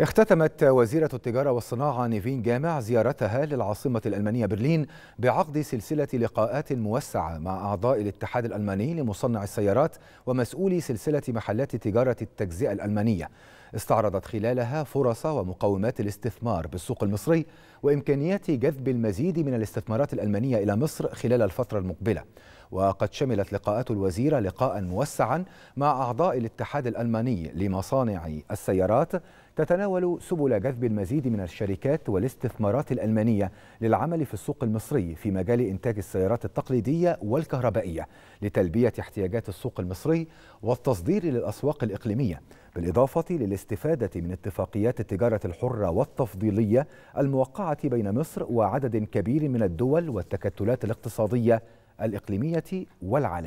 اختتمت وزيرة التجارة والصناعة نيفين جامع زيارتها للعاصمة الألمانية برلين بعقد سلسلة لقاءات موسعة مع أعضاء الاتحاد الألماني لمصنع السيارات ومسؤولي سلسلة محلات تجارة التجزئة الألمانية استعرضت خلالها فرص ومقومات الاستثمار بالسوق المصري وامكانيات جذب المزيد من الاستثمارات الألمانية إلى مصر خلال الفترة المقبلة وقد شملت لقاءات الوزيرة لقاء موسعا مع أعضاء الاتحاد الألماني لمصانع السيارات تتناول سبل جذب المزيد من الشركات والاستثمارات الألمانية للعمل في السوق المصري في مجال إنتاج السيارات التقليدية والكهربائية لتلبية احتياجات السوق المصري والتصدير للأسواق الإقليمية بالإضافة لل الاستفادة من اتفاقيات التجارة الحرة والتفضيلية الموقعة بين مصر وعدد كبير من الدول والتكتلات الاقتصادية الإقليمية والعالمية